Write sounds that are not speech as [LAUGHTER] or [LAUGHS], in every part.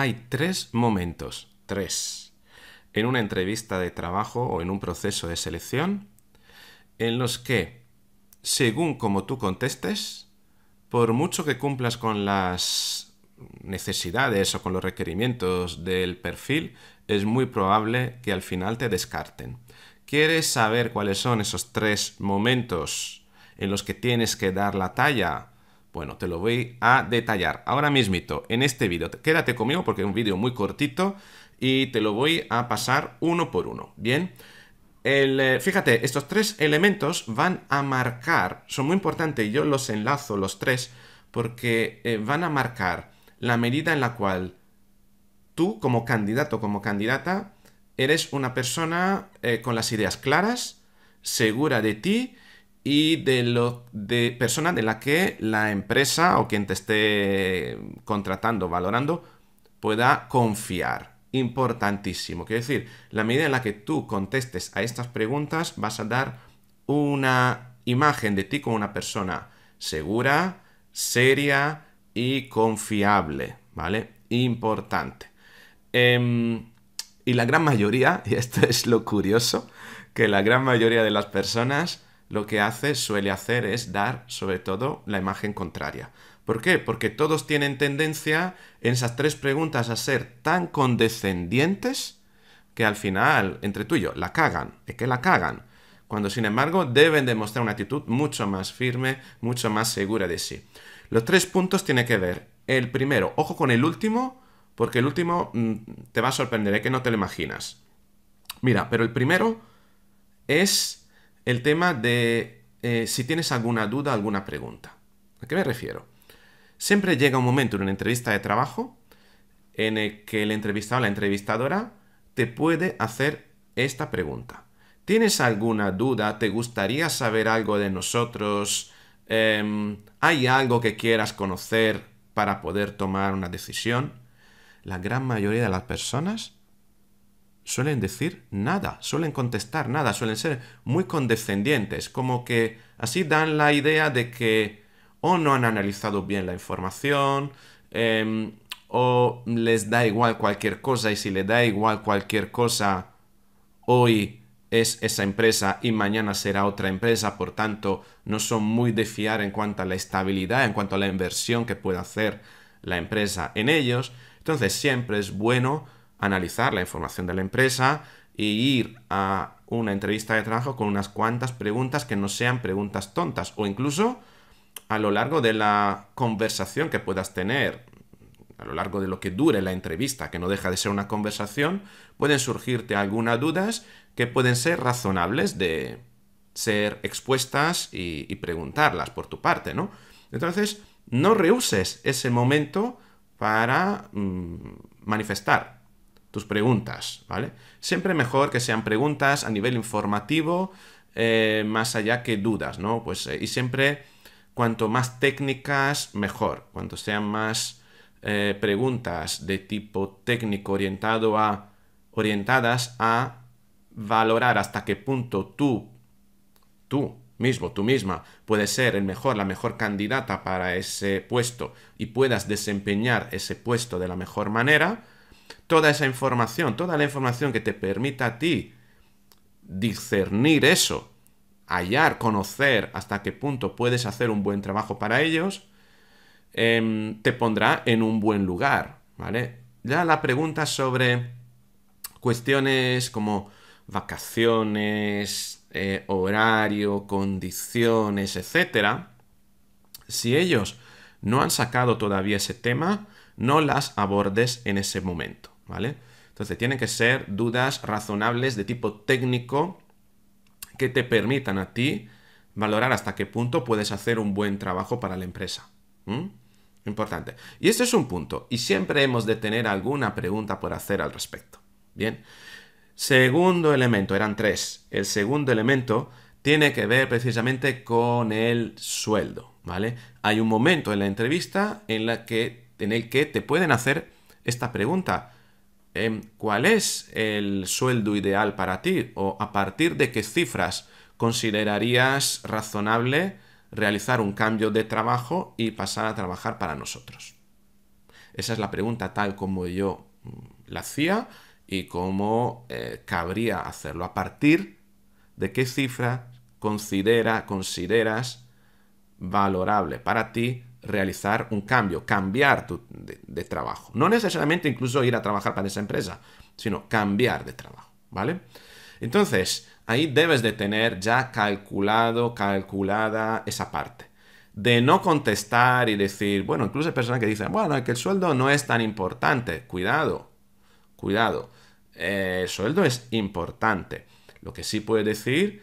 hay tres momentos, tres, en una entrevista de trabajo o en un proceso de selección, en los que, según como tú contestes, por mucho que cumplas con las necesidades o con los requerimientos del perfil, es muy probable que al final te descarten. ¿Quieres saber cuáles son esos tres momentos en los que tienes que dar la talla bueno, te lo voy a detallar ahora mismito en este vídeo. Quédate conmigo porque es un vídeo muy cortito y te lo voy a pasar uno por uno, ¿bien? Eh, fíjate, estos tres elementos van a marcar, son muy importantes, yo los enlazo los tres porque eh, van a marcar la medida en la cual tú como candidato, como candidata, eres una persona eh, con las ideas claras, segura de ti y de, lo, de persona de la que la empresa o quien te esté contratando, valorando, pueda confiar. Importantísimo. Quiero decir, la medida en la que tú contestes a estas preguntas vas a dar una imagen de ti como una persona segura, seria y confiable, ¿vale? Importante. Em, y la gran mayoría, [LAUGHS] y esto es lo curioso, que la gran mayoría de las personas lo que hace, suele hacer, es dar sobre todo la imagen contraria. ¿Por qué? Porque todos tienen tendencia en esas tres preguntas a ser tan condescendientes que al final, entre tú y yo, la cagan. Es que la cagan. Cuando sin embargo deben demostrar una actitud mucho más firme, mucho más segura de sí. Los tres puntos tienen que ver. El primero, ojo con el último, porque el último mm, te va a sorprender, es que no te lo imaginas. Mira, pero el primero es el tema de eh, si tienes alguna duda, alguna pregunta. ¿A qué me refiero? Siempre llega un momento en una entrevista de trabajo en el que el entrevistado o la entrevistadora te puede hacer esta pregunta. ¿Tienes alguna duda? ¿Te gustaría saber algo de nosotros? Em, ¿Hay algo que quieras conocer para poder tomar una decisión? La gran mayoría de las personas suelen decir nada, suelen contestar nada, suelen ser muy condescendientes, como que así dan la idea de que o no han analizado bien la información, em, o les da igual cualquier cosa y si le da igual cualquier cosa, hoy es esa empresa y mañana será otra empresa, por tanto no son muy de fiar en cuanto a la estabilidad, en cuanto a la inversión que pueda hacer la empresa en ellos. Entonces siempre es bueno analizar la información de la empresa e ir a una entrevista de trabajo con unas cuantas preguntas que no sean preguntas tontas o incluso a lo largo de la conversación que puedas tener, a lo largo de lo que dure la entrevista, que no deja de ser una conversación, pueden surgirte algunas dudas que pueden ser razonables de ser expuestas y, preguntarlas por tu parte, ¿no? Entonces, no rehuses ese momento para mm, manifestar tus preguntas, ¿vale? Siempre mejor que sean preguntas a nivel informativo, eh, más allá que dudas, ¿no? Pues, eh, y siempre cuanto más técnicas, mejor. Cuanto sean más eh, preguntas de tipo técnico orientado a, orientadas a valorar hasta qué punto tú, tú mismo, tú misma, puedes ser el mejor, la mejor candidata para ese puesto y puedas desempeñar ese puesto de la mejor manera, toda esa información, toda la información que te permita a ti discernir eso, hallar, conocer hasta qué punto puedes hacer un buen trabajo para ellos, em, te pondrá en un buen lugar, ¿vale? Ya la pregunta sobre cuestiones como vacaciones, eh, horario, condiciones, etcétera, si ellos no han sacado todavía ese tema, no las abordes en ese momento, ¿vale? Entonces tienen que ser dudas razonables de tipo técnico que te permitan a ti valorar hasta qué punto puedes hacer un buen trabajo para la empresa. Importante. Y este es un punto, y siempre hemos de tener alguna pregunta por hacer al respecto. Bien. Segundo elemento, eran tres. El segundo elemento tiene que ver precisamente con el sueldo, ¿vale? Hay un momento en la entrevista en la que en el que te pueden hacer esta pregunta. Em, ¿Cuál es el sueldo ideal para ti? ¿O a partir de qué cifras considerarías razonable realizar un cambio de trabajo y pasar a trabajar para nosotros? Esa es la pregunta tal como yo mm, la hacía y cómo eh, cabría hacerlo. ¿A partir de qué cifra considera, consideras valorable para ti realizar un cambio, cambiar tu, de, trabajo. No necesariamente incluso ir a trabajar para esa empresa, sino cambiar de trabajo, ¿vale? Entonces, ahí debes de tener ya calculado, calculada esa parte. De no contestar y decir, bueno, incluso hay personas que dicen, bueno, que el sueldo no es tan importante. Cuidado, cuidado. el sueldo es importante. Lo que sí puedes decir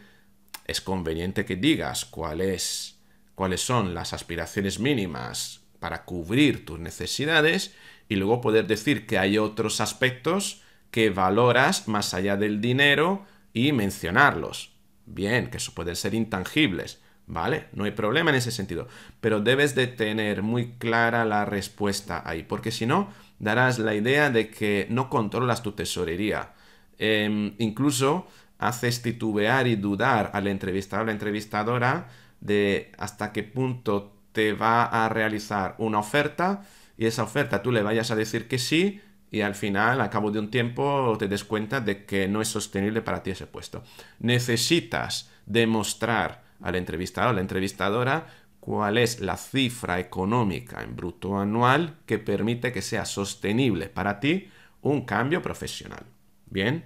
es conveniente que digas cuál es cuáles son las aspiraciones mínimas para cubrir tus necesidades y luego poder decir que hay otros aspectos que valoras más allá del dinero y mencionarlos. Bien, que eso pueden ser intangibles, ¿vale? No hay problema en ese sentido, pero debes de tener muy clara la respuesta ahí, porque si no, darás la idea de que no controlas tu tesorería. Em, incluso haces titubear y dudar al entrevistador o la entrevistadora de hasta qué punto te va a realizar una oferta y esa oferta tú le vayas a decir que sí y al final, a cabo de un tiempo, te des cuenta de que no es sostenible para ti ese puesto. Necesitas demostrar al entrevistador, a la entrevistadora, cuál es la cifra económica en bruto anual que permite que sea sostenible para ti un cambio profesional. Bien,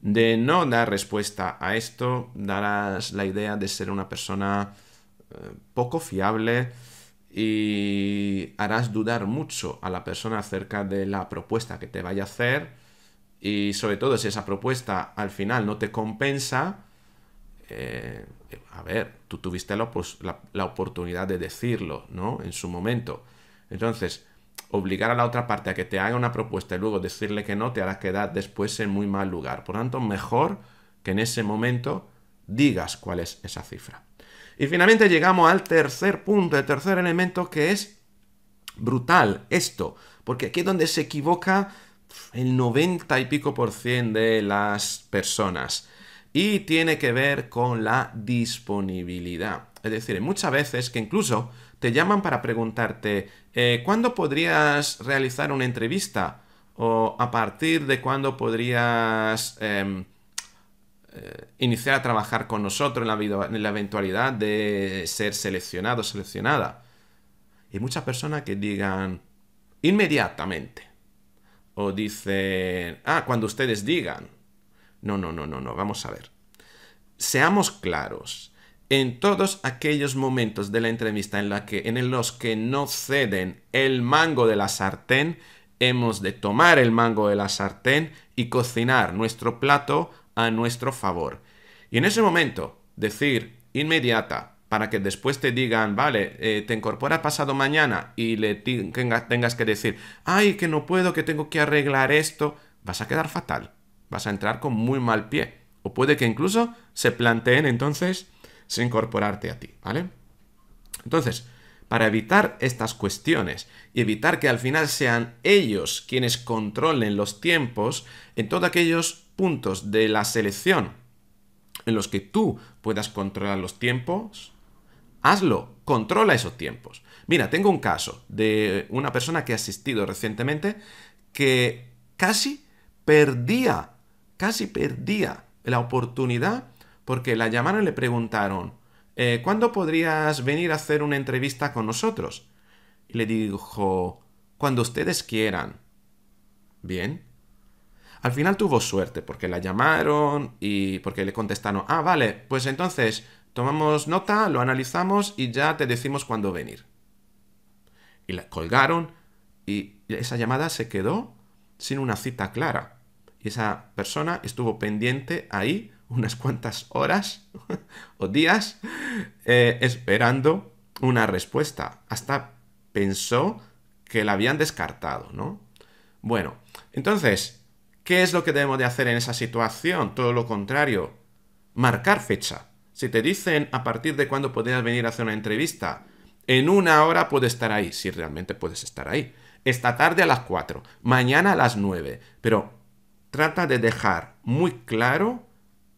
de no dar respuesta a esto, darás la idea de ser una persona poco fiable y harás dudar mucho a la persona acerca de la propuesta que te vaya a hacer y sobre todo si esa propuesta al final no te compensa, eh, a ver, tú tuviste la, la, oportunidad de decirlo, ¿no? En su momento. Entonces, obligar a la otra parte a que te haga una propuesta y luego decirle que no te hará quedar después en muy mal lugar. Por tanto, mejor que en ese momento digas cuál es esa cifra. Y finalmente llegamos al tercer punto, el tercer elemento que es brutal esto, porque aquí es donde se equivoca el 90 y pico por cien de las personas. Y tiene que ver con la disponibilidad. Es decir, muchas veces que incluso te llaman para preguntarte, eh, ¿cuándo podrías realizar una entrevista? ¿O a partir de cuándo podrías em, eh, iniciar a trabajar con nosotros en la, en la eventualidad de ser seleccionado, seleccionada. Y muchas personas que digan inmediatamente. O dicen, ah, cuando ustedes digan. No, no, no, no, no, vamos a ver. Seamos claros. En todos aquellos momentos de la entrevista en, la que, en los que no ceden el mango de la sartén, hemos de tomar el mango de la sartén y cocinar nuestro plato a nuestro favor. Y en ese momento, decir inmediata, para que después te digan, vale, eh, te incorporas pasado mañana y le tengas, que decir, ay, que no puedo, que tengo que arreglar esto, vas a quedar fatal, vas a entrar con muy mal pie. O puede que incluso se planteen entonces sin incorporarte a ti, ¿vale? Entonces, para evitar estas cuestiones y evitar que al final sean ellos quienes controlen los tiempos, en todos aquellos puntos de la selección en los que tú puedas controlar los tiempos, hazlo, controla esos tiempos. Mira, tengo un caso de una persona que he asistido recientemente que casi perdía, casi perdía la oportunidad porque la llamaron y le preguntaron, eh, ¿cuándo podrías venir a hacer una entrevista con nosotros? Y le dijo, cuando ustedes quieran. Bien, al final tuvo suerte porque la llamaron y porque le contestaron, ah, vale, pues entonces tomamos nota, lo analizamos y ya te decimos cuándo venir. Y la colgaron y esa llamada se quedó sin una cita clara. Y esa persona estuvo pendiente ahí unas cuantas horas [LAUGHS] o días eh, esperando una respuesta. Hasta pensó que la habían descartado, ¿no? Bueno, entonces, ¿Qué es lo que debemos de hacer en esa situación? Todo lo contrario, marcar fecha. Si te dicen a partir de cuándo podrías venir a hacer una entrevista, en una hora puedes estar ahí, si realmente puedes estar ahí. Esta tarde a las 4, mañana a las 9, pero trata de dejar muy claro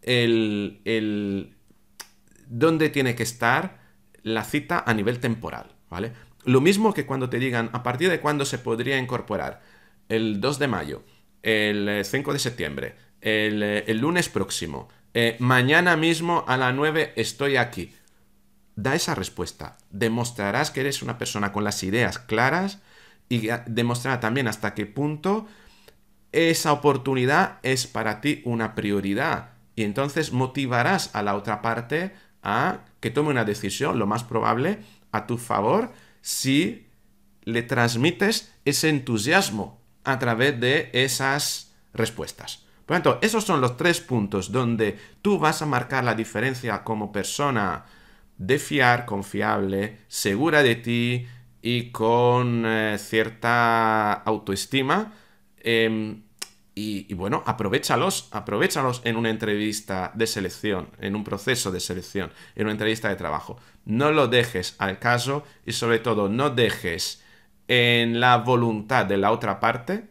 el, el dónde tiene que estar la cita a nivel temporal, ¿vale? Lo mismo que cuando te digan a partir de cuándo se podría incorporar el 2 de mayo el 5 eh, de septiembre, el, eh, lunes próximo, eh, mañana mismo a las 9 estoy aquí. Da esa respuesta. Demostrarás que eres una persona con las ideas claras y ah, demostrarás también hasta qué punto esa oportunidad es para ti una prioridad. Y entonces motivarás a la otra parte a que tome una decisión, lo más probable, a tu favor, si le transmites ese entusiasmo a través de esas respuestas. Por lo tanto, esos son los tres puntos donde tú vas a marcar la diferencia como persona de fiar, confiable, segura de ti y con eh, cierta autoestima. Em, y, y, bueno, aprovechalos, aprovechalos en una entrevista de selección, en un proceso de selección, en una entrevista de trabajo. No lo dejes al caso y sobre todo no dejes en la voluntad de la otra parte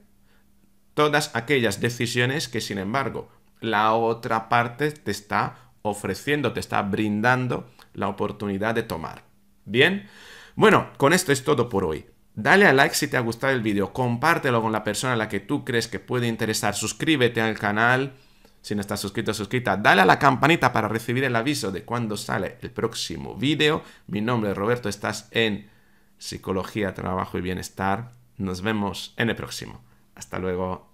todas aquellas decisiones que, sin embargo, la otra parte te está ofreciendo, te está brindando la oportunidad de tomar. Bien, bueno, con esto es todo por hoy. Dale a like si te ha gustado el vídeo, compártelo con la persona a la que tú crees que puede interesar, suscríbete al canal si no estás suscrito, suscrita, dale a la campanita para recibir el aviso de cuando sale el próximo vídeo. Mi nombre es Roberto, estás en psicología, trabajo y bienestar. Nos vemos en el próximo. Hasta luego.